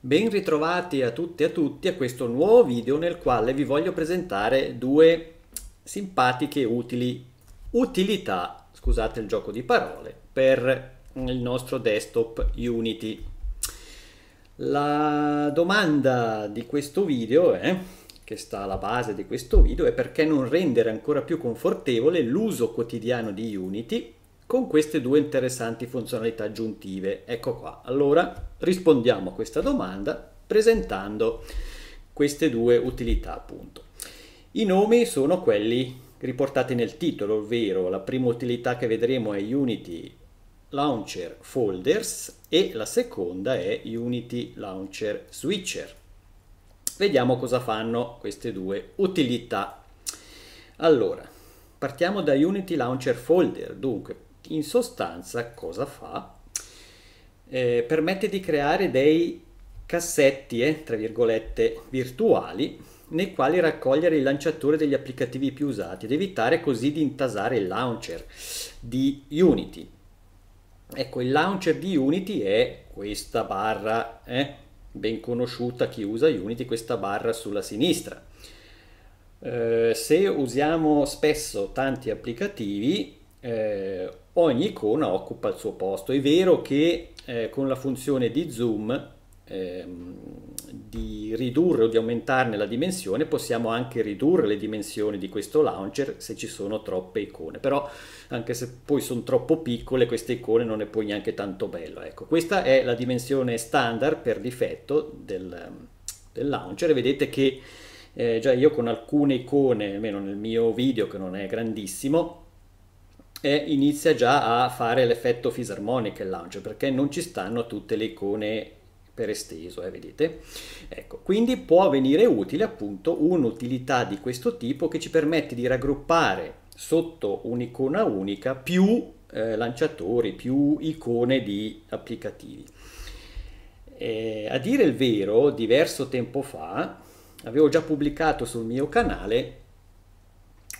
Ben ritrovati a tutti e a tutti a questo nuovo video nel quale vi voglio presentare due simpatiche utili utilità, scusate il gioco di parole, per il nostro desktop Unity. La domanda di questo video è che sta alla base di questo video è perché non rendere ancora più confortevole l'uso quotidiano di Unity con queste due interessanti funzionalità aggiuntive. Ecco qua. Allora rispondiamo a questa domanda presentando queste due utilità appunto. I nomi sono quelli riportati nel titolo, ovvero la prima utilità che vedremo è Unity Launcher Folders e la seconda è Unity Launcher Switcher. Vediamo cosa fanno queste due utilità. Allora, partiamo da Unity Launcher Folder, dunque in sostanza cosa fa? Eh, permette di creare dei cassetti, eh, tra virgolette, virtuali nei quali raccogliere i lanciatori degli applicativi più usati ed evitare così di intasare il launcher di Unity. Ecco, il launcher di Unity è questa barra, eh, ben conosciuta chi usa Unity, questa barra sulla sinistra. Eh, se usiamo spesso tanti applicativi, eh, ogni icona occupa il suo posto. È vero che eh, con la funzione di zoom, ehm, di ridurre o di aumentarne la dimensione, possiamo anche ridurre le dimensioni di questo launcher se ci sono troppe icone. Però anche se poi sono troppo piccole, queste icone non è poi neanche tanto bello. Ecco, questa è la dimensione standard per difetto del, del launcher. Vedete che eh, già io con alcune icone, almeno nel mio video che non è grandissimo, e inizia già a fare l'effetto fisarmonica il lounge perché non ci stanno tutte le icone per esteso, eh, vedete? Ecco, quindi può venire utile appunto un'utilità di questo tipo che ci permette di raggruppare sotto un'icona unica più eh, lanciatori, più icone di applicativi. Eh, a dire il vero, diverso tempo fa avevo già pubblicato sul mio canale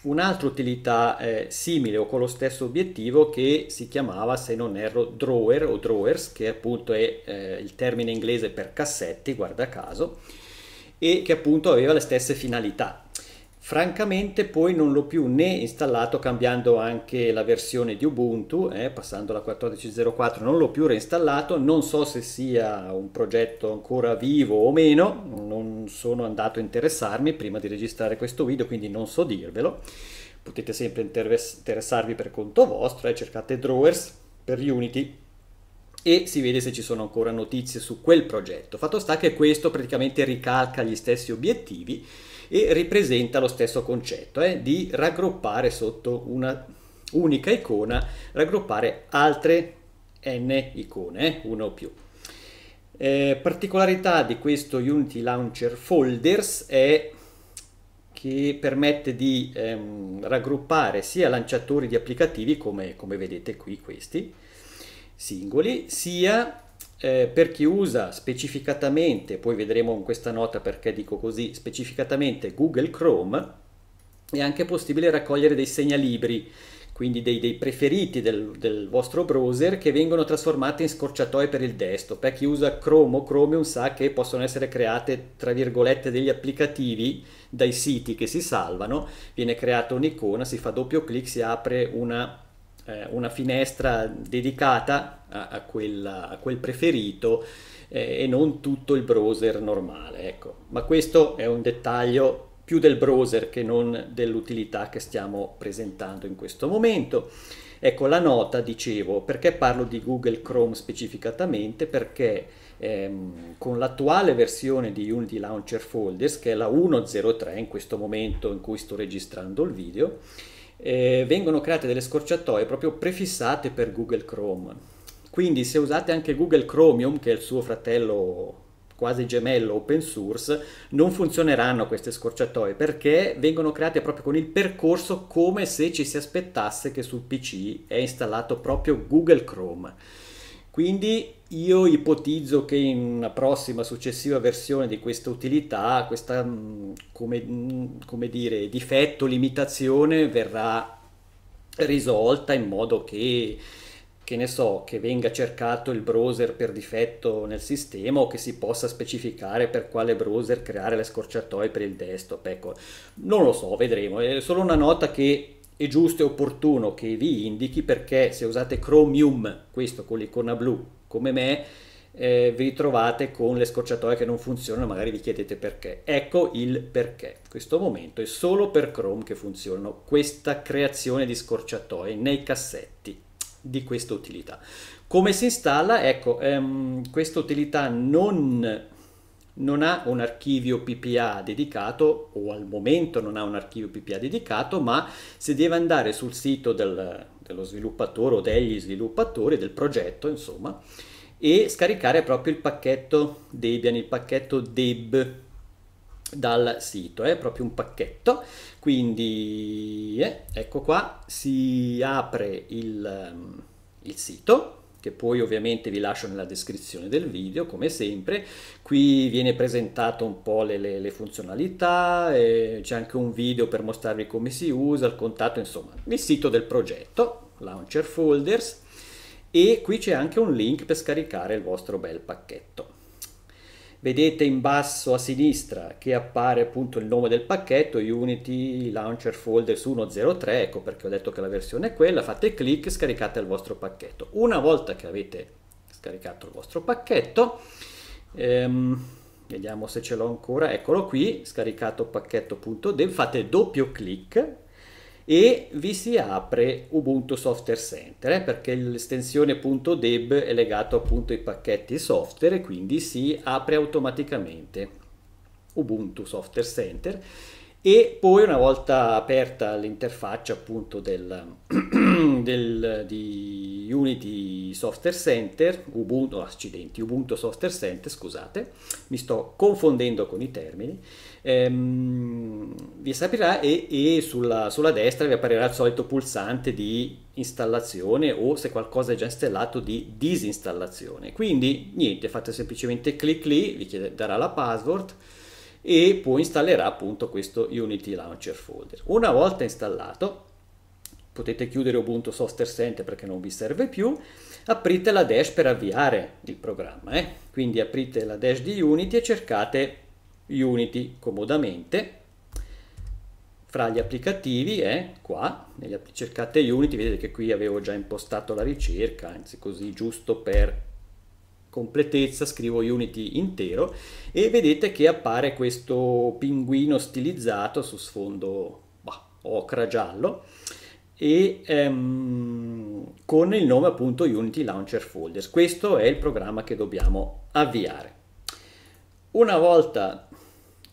un'altra utilità eh, simile o con lo stesso obiettivo che si chiamava, se non erro, drawer o drawers, che appunto è eh, il termine inglese per cassetti, guarda caso, e che appunto aveva le stesse finalità. Francamente poi non l'ho più né installato cambiando anche la versione di Ubuntu, eh, passando alla 14.04 non l'ho più reinstallato, non so se sia un progetto ancora vivo o meno, non sono andato a interessarmi prima di registrare questo video quindi non so dirvelo, potete sempre interessarvi per conto vostro e eh, cercate Drawers per Unity e si vede se ci sono ancora notizie su quel progetto. Fatto sta che questo praticamente ricalca gli stessi obiettivi e ripresenta lo stesso concetto eh, di raggruppare sotto una unica icona, raggruppare altre n icone, eh, una o più. Eh, particolarità di questo Unity Launcher Folders è che permette di ehm, raggruppare sia lanciatori di applicativi come, come vedete qui questi singoli sia eh, per chi usa specificatamente, poi vedremo in questa nota perché dico così, specificatamente Google Chrome, è anche possibile raccogliere dei segnalibri, quindi dei, dei preferiti del, del, vostro browser che vengono trasformati in scorciatoie per il desktop. Per chi usa Chrome o Chromium sa che possono essere create, tra virgolette, degli applicativi dai siti che si salvano, viene creata un'icona, si fa doppio clic, si apre una eh, una finestra dedicata a, a, quella, a quel preferito eh, e non tutto il browser normale. Ecco. Ma questo è un dettaglio più del browser che non dell'utilità che stiamo presentando in questo momento. Ecco la nota, dicevo, perché parlo di Google Chrome specificatamente? Perché ehm, con l'attuale versione di Unity Launcher Folders, che è la 1.03 in questo momento in cui sto registrando il video, eh, vengono create delle scorciatoie proprio prefissate per Google Chrome. Quindi se usate anche Google Chromium, che è il suo fratello quasi gemello open source, non funzioneranno queste scorciatoie perché vengono create proprio con il percorso come se ci si aspettasse che sul PC è installato proprio Google Chrome. Quindi io ipotizzo che in una prossima successiva versione di questa utilità, questa mm, come, mm, come dire, difetto, limitazione verrà risolta in modo che, che ne so, che venga cercato il browser per difetto nel sistema o che si possa specificare per quale browser creare le scorciatoie per il desktop. Ecco, non lo so, vedremo. È solo una nota che è giusto e opportuno che vi indichi perché se usate Chromium, questo con l'icona blu, come me, eh, vi trovate con le scorciatoie che non funzionano, magari vi chiedete perché. Ecco il perché. In questo momento è solo per Chrome che funzionano questa creazione di scorciatoie nei cassetti di questa utilità. Come si installa? Ecco, ehm, questa utilità non non ha un archivio PPA dedicato o al momento non ha un archivio PPA dedicato, ma se deve andare sul sito del, dello sviluppatore o degli sviluppatori del progetto, insomma, e scaricare proprio il pacchetto Debian, il pacchetto deb dal sito, è eh? proprio un pacchetto, quindi eh, ecco qua, si apre il, ehm, il sito, che poi ovviamente vi lascio nella descrizione del video come sempre qui viene presentato un po' le, le, le funzionalità c'è anche un video per mostrarvi come si usa il contatto insomma il sito del progetto launcher folders e qui c'è anche un link per scaricare il vostro bel pacchetto vedete in basso a sinistra che appare appunto il nome del pacchetto Unity Launcher Folder su 103, ecco perché ho detto che la versione è quella, fate clic e scaricate il vostro pacchetto. Una volta che avete scaricato il vostro pacchetto, ehm, vediamo se ce l'ho ancora, eccolo qui, scaricato pacchetto.dev, fate doppio clic e vi si apre Ubuntu Software Center eh, perché l'estensione .deb è legato appunto ai pacchetti software e quindi si apre automaticamente Ubuntu Software Center e poi una volta aperta l'interfaccia appunto del, del, di Unity Software Center, Ubuntu, accidenti, Ubuntu Software Center, scusate, mi sto confondendo con i termini, ehm, vi aprirà e, e sulla, sulla, destra vi apparirà il solito pulsante di installazione o se qualcosa è già installato di disinstallazione. Quindi niente, fate semplicemente clic lì, vi chiede, darà la password e poi installerà appunto questo Unity Launcher Folder. Una volta installato, potete chiudere Ubuntu Software Center perché non vi serve più, aprite la dash per avviare il programma. Eh? Quindi aprite la dash di Unity e cercate Unity comodamente fra gli applicativi è eh, qua, negli, cercate Unity, vedete che qui avevo già impostato la ricerca, anzi così giusto per completezza scrivo Unity intero e vedete che appare questo pinguino stilizzato su sfondo bah, ocra giallo e ehm, con il nome appunto Unity Launcher Folders. Questo è il programma che dobbiamo avviare. Una volta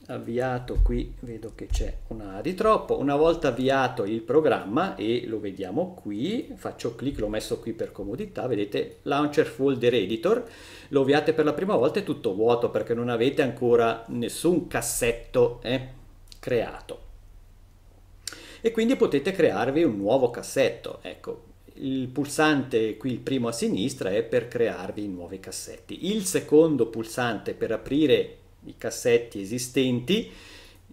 avviato qui vedo che c'è una di troppo una volta avviato il programma e lo vediamo qui faccio clic l'ho messo qui per comodità vedete launcher folder editor lo avviate per la prima volta è tutto vuoto perché non avete ancora nessun cassetto eh, creato e quindi potete crearvi un nuovo cassetto ecco il pulsante qui il primo a sinistra è per crearvi nuovi cassetti il secondo pulsante per aprire i cassetti esistenti,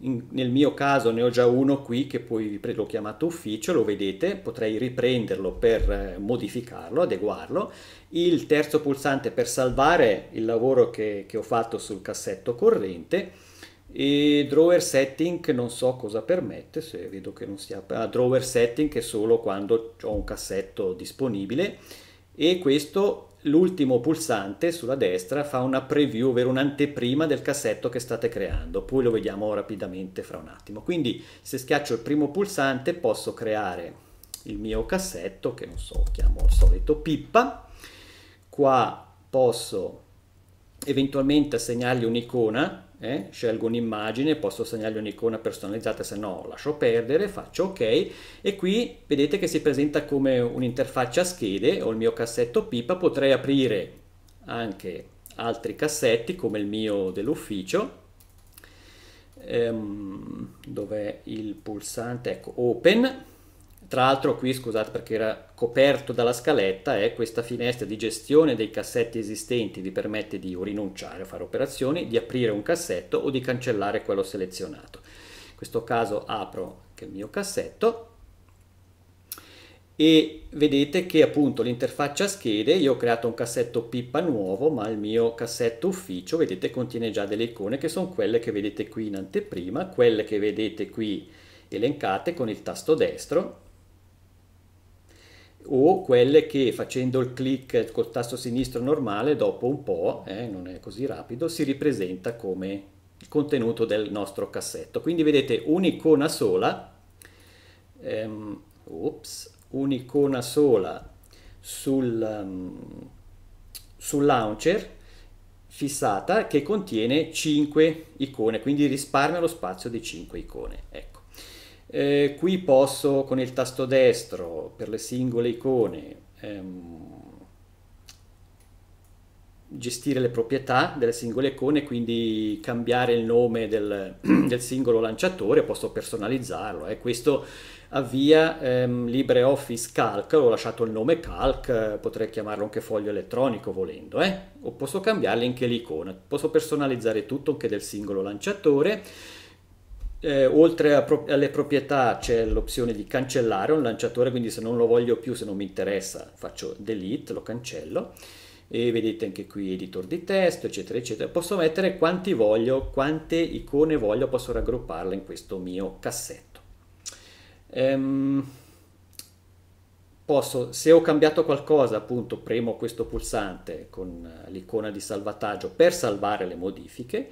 in, nel mio caso ne ho già uno qui che poi l'ho chiamato ufficio, lo vedete, potrei riprenderlo per eh, modificarlo, adeguarlo. Il terzo pulsante per salvare il lavoro che, che ho fatto sul cassetto corrente e drawer setting non so cosa permette se vedo che non sia ah, drawer setting è solo quando ho un cassetto disponibile e questo l'ultimo pulsante sulla destra fa una preview, ovvero un'anteprima del cassetto che state creando, poi lo vediamo rapidamente fra un attimo. Quindi se schiaccio il primo pulsante posso creare il mio cassetto, che non so, chiamo al solito Pippa, qua posso eventualmente assegnargli un'icona eh? scelgo un'immagine, posso segnargli un'icona personalizzata, se no lascio perdere, faccio ok e qui vedete che si presenta come un'interfaccia a schede ho il mio cassetto pipa, potrei aprire anche altri cassetti come il mio dell'ufficio ehm, dov'è il pulsante, ecco open tra l'altro qui, scusate perché era coperto dalla scaletta, è questa finestra di gestione dei cassetti esistenti vi permette di rinunciare a fare operazioni, di aprire un cassetto o di cancellare quello selezionato. In questo caso apro il mio cassetto e vedete che appunto l'interfaccia schede, io ho creato un cassetto pippa nuovo, ma il mio cassetto ufficio, vedete, contiene già delle icone che sono quelle che vedete qui in anteprima, quelle che vedete qui elencate con il tasto destro o quelle che facendo il click col tasto sinistro normale dopo un po', eh, non è così rapido, si ripresenta come il contenuto del nostro cassetto. Quindi vedete un'icona sola, ehm, oops, un'icona sola sul, um, sul launcher fissata che contiene 5 icone, quindi risparmia lo spazio di 5 icone. Ecco. Eh, qui posso con il tasto destro per le singole icone ehm, gestire le proprietà delle singole icone, quindi cambiare il nome del, del singolo lanciatore, posso personalizzarlo. Eh. Questo avvia ehm, LibreOffice Calc, ho lasciato il nome Calc, potrei chiamarlo anche foglio elettronico volendo, eh. o posso cambiarle anche l'icona, posso personalizzare tutto anche del singolo lanciatore eh, oltre pro- alle proprietà c'è l'opzione di cancellare un lanciatore, quindi se non lo voglio più, se non mi interessa, faccio delete, lo cancello. E vedete anche qui editor di testo, eccetera, eccetera. Posso mettere quanti voglio, quante icone voglio, posso raggrupparle in questo mio cassetto. Ehm, posso, se ho cambiato qualcosa, appunto, premo questo pulsante con eh, l'icona di salvataggio per salvare le modifiche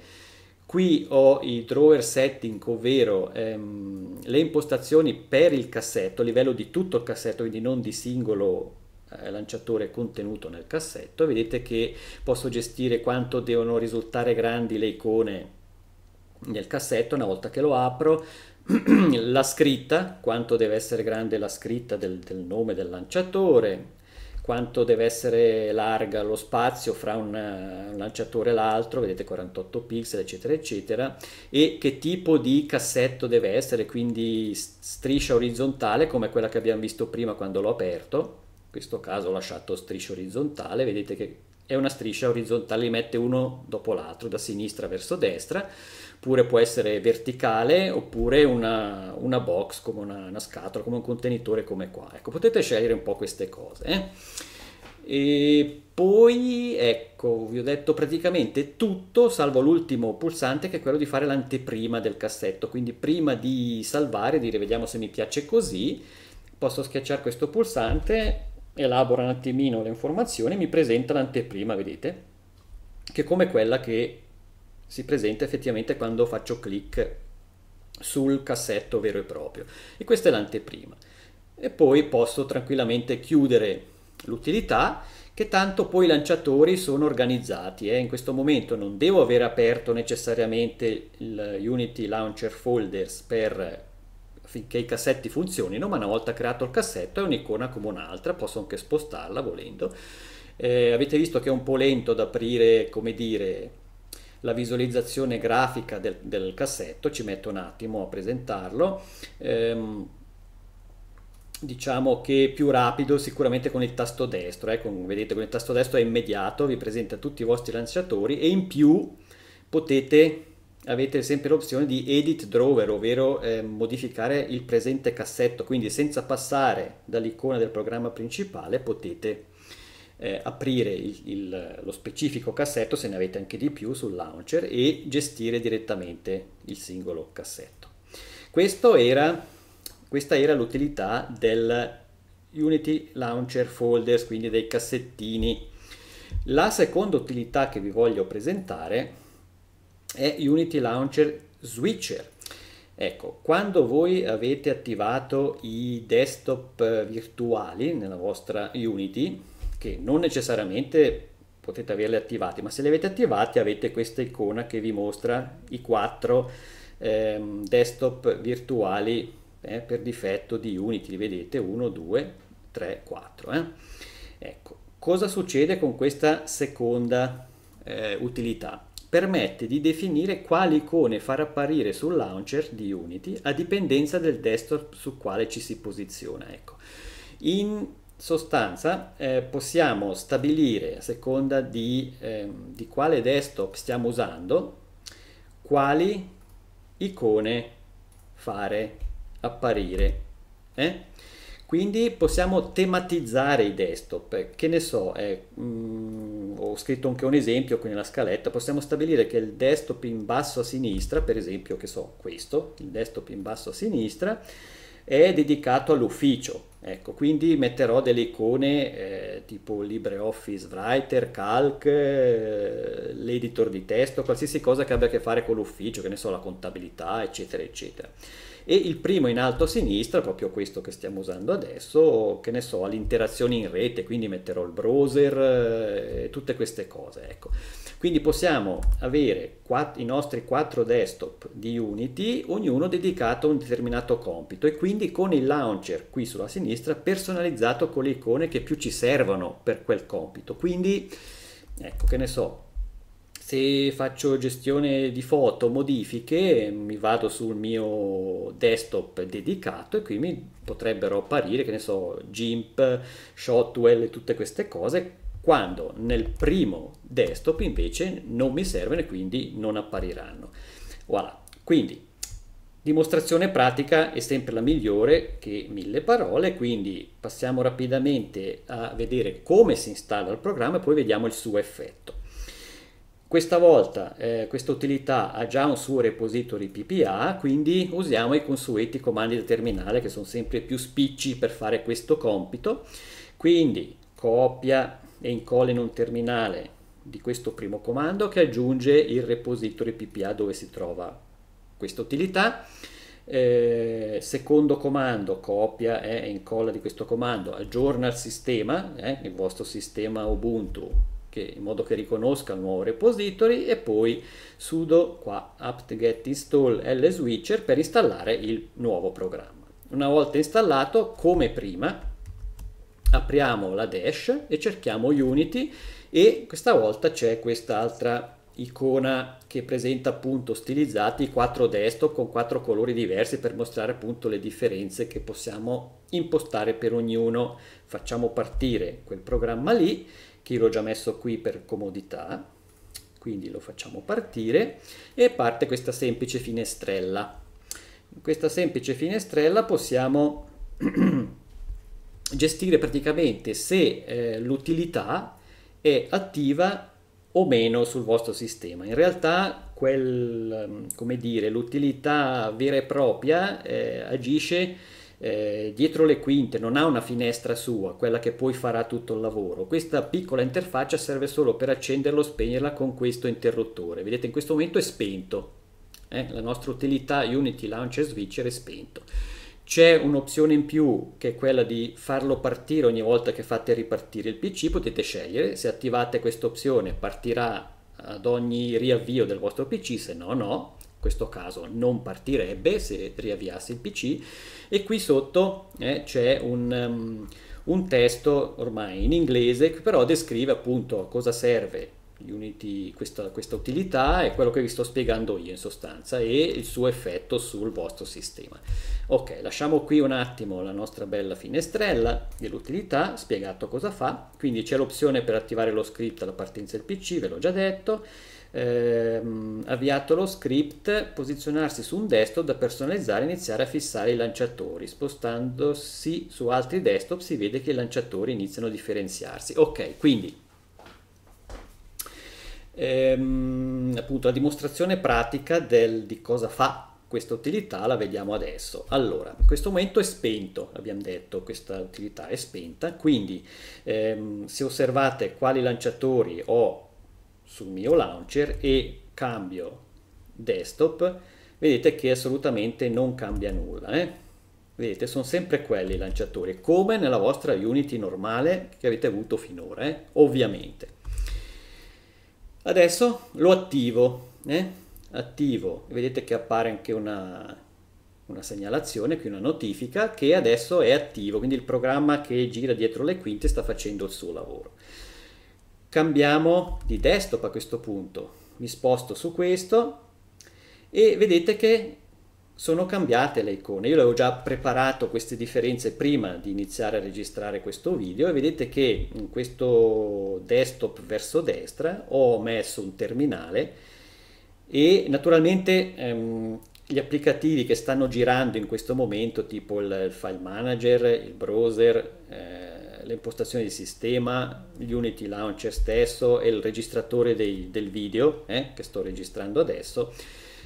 Qui ho i drawer setting, ovvero ehm, le impostazioni per il cassetto, a livello di tutto il cassetto, quindi non di singolo eh, lanciatore contenuto nel cassetto. Vedete che posso gestire quanto devono risultare grandi le icone nel cassetto una volta che lo apro la scritta, quanto deve essere grande la scritta del, del nome del lanciatore, quanto deve essere larga lo spazio fra un, eh, un lanciatore e l'altro, vedete 48 pixel eccetera eccetera, e che tipo di cassetto deve essere, quindi striscia orizzontale come quella che abbiamo visto prima quando l'ho aperto, in questo caso ho lasciato striscia orizzontale, vedete che è una striscia orizzontale, li mette uno dopo l'altro, da sinistra verso destra, oppure può essere verticale oppure una, una box come una, una, scatola, come un contenitore come qua. Ecco, potete scegliere un po' queste cose. Eh? E poi, ecco, vi ho detto praticamente tutto, salvo l'ultimo pulsante che è quello di fare l'anteprima del cassetto. Quindi prima di salvare, dire vediamo se mi piace così, posso schiacciare questo pulsante, elabora un attimino le informazioni, mi presenta l'anteprima, vedete? Che è come quella che si presenta effettivamente quando faccio clic sul cassetto vero e proprio. E questa è l'anteprima. E poi posso tranquillamente chiudere l'utilità che tanto poi i lanciatori sono organizzati. Eh. In questo momento non devo avere aperto necessariamente il Unity Launcher Folders per finché i cassetti funzionino, ma una volta creato il cassetto è un'icona come un'altra, posso anche spostarla volendo. Eh, avete visto che è un po' lento ad aprire, come dire, la visualizzazione grafica del, del cassetto, ci metto un attimo a presentarlo. Ehm, diciamo che è più rapido sicuramente con il tasto destro, eh, con, vedete con il tasto destro è immediato, vi presenta tutti i vostri lanciatori e in più potete avete sempre l'opzione di edit drawer, ovvero eh, modificare il presente cassetto, quindi senza passare dall'icona del programma principale potete eh, aprire il, il, lo specifico cassetto, se ne avete anche di più, sul launcher e gestire direttamente il singolo cassetto. Era, questa era l'utilità del Unity Launcher Folders, quindi dei cassettini. La seconda utilità che vi voglio presentare è Unity Launcher Switcher. Ecco, quando voi avete attivato i desktop eh, virtuali nella vostra Unity, che non necessariamente potete averli attivati, ma se li avete attivati avete questa icona che vi mostra i quattro ehm, desktop virtuali eh, per difetto di Unity, li vedete 1, 2, 3, 4. Ecco, cosa succede con questa seconda eh, utilità? Permette di definire quali icone far apparire sul launcher di Unity a dipendenza del desktop su quale ci si posiziona. Ecco. In sostanza eh, possiamo stabilire a seconda di, eh, di quale desktop stiamo usando quali icone fare apparire eh? quindi possiamo tematizzare i desktop che ne so mh, mm, ho scritto anche un esempio qui nella scaletta possiamo stabilire che il desktop in basso a sinistra per esempio che so questo il desktop in basso a sinistra è dedicato all'ufficio. Ecco, quindi metterò delle icone eh, tipo LibreOffice Writer, Calc, eh, l'editor di testo, qualsiasi cosa che abbia a che fare con l'ufficio, che ne so, la contabilità, eccetera, eccetera. E il primo in alto a sinistra, proprio questo che stiamo usando adesso, che ne so, all'interazione in rete, quindi metterò il browser, eh, tutte queste cose, ecco. Quindi possiamo avere i nostri quattro desktop di Unity, ognuno dedicato a un determinato compito e quindi con il launcher qui sulla sinistra personalizzato con le icone che più ci servono per quel compito. Quindi, ecco che ne so, se faccio gestione di foto, modifiche, mi vado sul mio desktop dedicato e qui mi potrebbero apparire, che ne so, GIMP, Shotwell e tutte queste cose quando nel primo desktop invece non mi servono e quindi non appariranno. Voilà, quindi dimostrazione pratica è sempre la migliore che mille parole, quindi passiamo rapidamente a vedere come si installa il programma e poi vediamo il suo effetto. Questa volta eh, questa utilità ha già un suo repository PPA, quindi usiamo i consueti comandi del terminale che sono sempre più spicci per fare questo compito. Quindi copia e incolla in un terminale di questo primo comando che aggiunge il repository PPA dove si trova questa utilità. Eh, secondo comando, copia e eh, incolla di questo comando, aggiorna il sistema, eh, il vostro sistema Ubuntu, che, in modo che riconosca il nuovo repository e poi sudo qua apt-get install lswitcher per installare il nuovo programma. Una volta installato, come prima, apriamo la dash e cerchiamo Unity e questa volta c'è quest'altra icona che presenta appunto stilizzati i quattro desktop con quattro colori diversi per mostrare appunto le differenze che possiamo impostare per ognuno. Facciamo partire quel programma lì che l'ho già messo qui per comodità, quindi lo facciamo partire e parte questa semplice finestrella. In questa semplice finestrella possiamo gestire praticamente se eh, l'utilità è attiva o meno sul vostro sistema. In realtà quel, mm, come dire, l'utilità vera e propria eh, agisce eh, dietro le quinte, non ha una finestra sua, quella che poi farà tutto il lavoro. Questa piccola interfaccia serve solo per accenderlo o spegnerla con questo interruttore. Vedete in questo momento è spento, eh, la nostra utilità Unity Launcher Switcher è spento. C'è un'opzione in più che è quella di farlo partire ogni volta che fate ripartire il PC, potete scegliere, se attivate questa opzione partirà ad ogni riavvio del vostro PC, se no no, in questo caso non partirebbe se riavviasse il PC e qui sotto eh, c'è un, um, un testo ormai in inglese che però descrive appunto a cosa serve Unity, questa, questa utilità è quello che vi sto spiegando io in sostanza e il suo effetto sul vostro sistema. Ok, lasciamo qui un attimo la nostra bella finestrella dell'utilità, spiegato cosa fa, quindi c'è l'opzione per attivare lo script alla partenza del PC, ve l'ho già detto, ehm, avviato lo script, posizionarsi su un desktop da personalizzare e iniziare a fissare i lanciatori, spostandosi su altri desktop si vede che i lanciatori iniziano a differenziarsi. Ok, quindi Ehm, appunto la dimostrazione pratica del, di cosa fa questa utilità la vediamo adesso. Allora, in questo momento è spento, abbiamo detto, questa utilità è spenta, quindi ehm, se osservate quali lanciatori ho sul mio launcher e cambio desktop, vedete che assolutamente non cambia nulla. Eh? Vedete, sono sempre quelli i lanciatori, come nella vostra Unity normale che avete avuto finora, eh? ovviamente. Adesso lo attivo, eh? attivo, vedete che appare anche una, una segnalazione, qui una notifica che adesso è attivo, quindi il programma che gira dietro le quinte sta facendo il suo lavoro. Cambiamo di desktop a questo punto, mi sposto su questo e vedete che sono cambiate le icone. Io avevo già preparato queste differenze prima di iniziare a registrare questo video e vedete che in questo desktop verso destra ho messo un terminale e naturalmente ehm, gli applicativi che stanno girando in questo momento tipo il file manager, il browser, eh, le impostazioni di sistema, l'Unity Launcher stesso e il registratore dei, del video eh, che sto registrando adesso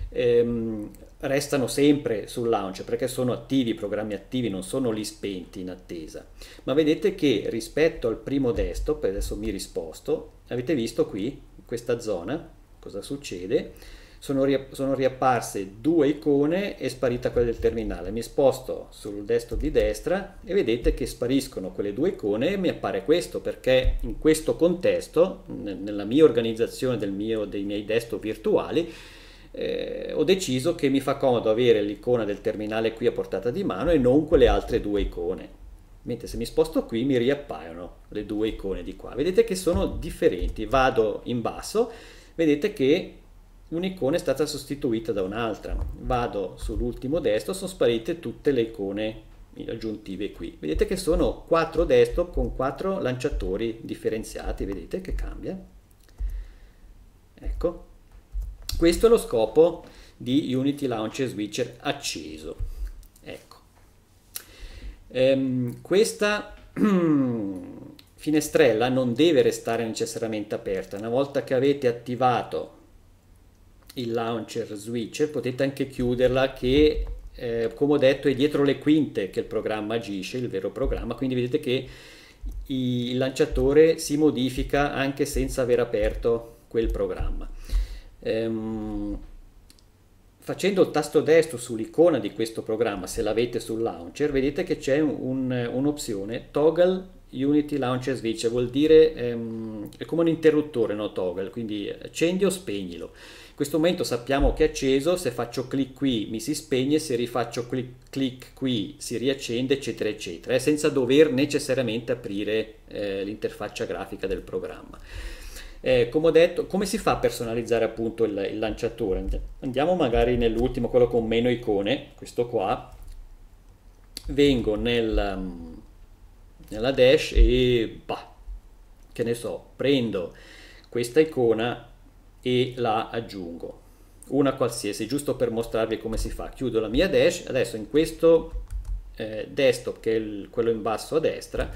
ehm, restano sempre sul launch perché sono attivi, i programmi attivi, non sono lì spenti in attesa. Ma vedete che rispetto al primo desktop, adesso mi risposto, avete visto qui, in questa zona, cosa succede? Sono, riapp sono riapparse due icone e sparita quella del terminale. Mi sposto sul desktop di destra e vedete che spariscono quelle due icone e mi appare questo perché in questo contesto, nella mia organizzazione mio, dei miei desktop virtuali, eh, ho deciso che mi fa comodo avere l'icona del terminale qui a portata di mano e non quelle altre due icone. Mentre se mi sposto qui mi riappaiono le due icone di qua. Vedete che sono differenti. Vado in basso, vedete che un'icona è stata sostituita da un'altra. Vado sull'ultimo destro, sono sparite tutte le icone aggiuntive qui. Vedete che sono quattro desktop con quattro lanciatori differenziati, vedete che cambia. Ecco, questo è lo scopo di Unity Launcher Switcher acceso. Ecco. Ehm, questa finestrella non deve restare necessariamente aperta. Una volta che avete attivato il launcher switcher potete anche chiuderla che eh, come ho detto è dietro le quinte che il programma agisce, il vero programma, quindi vedete che il lanciatore si modifica anche senza aver aperto quel programma. Ehm, facendo il tasto destro sull'icona di questo programma, se l'avete sul launcher, vedete che c'è un, un'opzione toggle Unity Launcher Switch, vuol dire ehm, è come un interruttore, no toggle, quindi accendi o spegnilo. In questo momento sappiamo che è acceso, se faccio clic qui mi si spegne, se rifaccio clic, clic qui si riaccende, eccetera, eccetera, eh, senza dover necessariamente aprire eh, l'interfaccia grafica del programma. Eh, come ho detto, come si fa a personalizzare appunto il, il lanciatore? Andiamo magari nell'ultimo, quello con meno icone, questo qua. Vengo nel, mm, nella dash e bah, che ne so, prendo questa icona e la aggiungo. Una qualsiasi, giusto per mostrarvi come si fa. Chiudo la mia dash, adesso in questo eh, desktop, che è il, quello in basso a destra,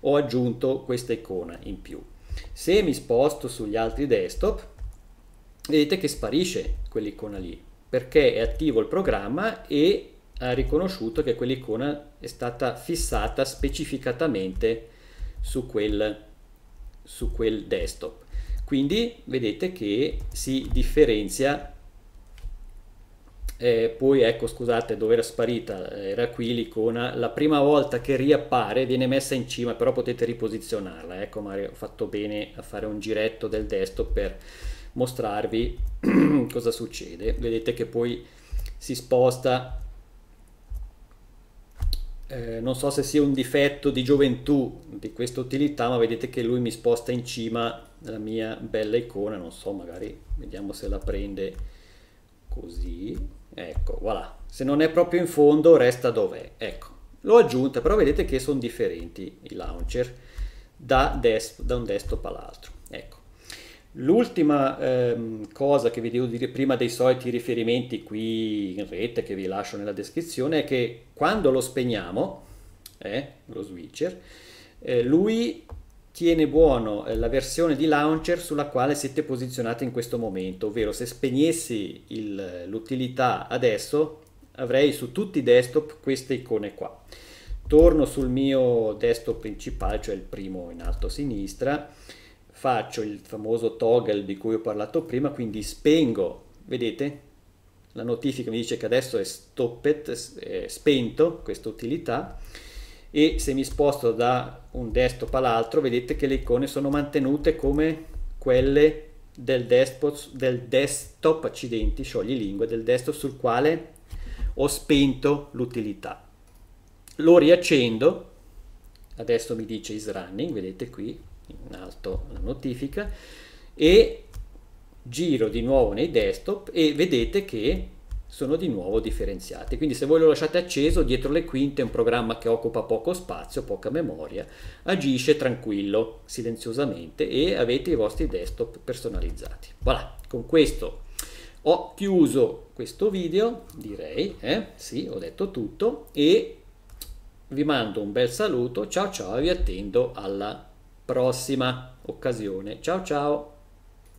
ho aggiunto questa icona in più se mi sposto sugli altri desktop, vedete che sparisce quell'icona lì, perché è attivo il programma e ha riconosciuto che quell'icona è stata fissata specificatamente su quel, su quel desktop. Quindi vedete che si differenzia e poi ecco scusate dove era sparita eh, era qui l'icona la prima volta che riappare viene messa in cima però potete riposizionarla ecco Mario ho fatto bene a fare un giretto del desktop per mostrarvi cosa succede vedete che poi si sposta eh, non so se sia un difetto di gioventù di questa utilità ma vedete che lui mi sposta in cima la mia bella icona non so magari vediamo se la prende così ecco voilà se non è proprio in fondo resta dov'è ecco l'ho aggiunta però vedete che sono differenti i launcher da, des da un desktop all'altro ecco L'ultima ehm, cosa che vi devo dire prima dei soliti riferimenti qui in rete che vi lascio nella descrizione è che quando lo spegniamo, eh, lo switcher, eh, lui tiene buono eh, la versione di launcher sulla quale siete posizionati in questo momento, ovvero se spegnessi il, l'utilità adesso avrei su tutti i desktop queste icone qua. Torno sul mio desktop principale, cioè il primo in alto a sinistra, faccio il famoso toggle di cui ho parlato prima, quindi spengo, vedete? La notifica mi dice che adesso è stopped, è spento questa utilità e se mi sposto da un desktop all'altro vedete che le icone sono mantenute come quelle del desktop, del desktop accidenti, sciogli lingue, del desktop sul quale ho spento l'utilità. Lo riaccendo, adesso mi dice is running, vedete qui in alto la notifica, e giro di nuovo nei desktop e vedete che sono di nuovo differenziate. Quindi se voi lo lasciate acceso, dietro le quinte un programma che occupa poco spazio, poca memoria, agisce tranquillo, silenziosamente e avete i vostri desktop personalizzati. Voilà, con questo ho chiuso questo video, direi, eh? sì, ho detto tutto e vi mando un bel saluto, ciao ciao e vi attendo alla prossima occasione. Ciao ciao!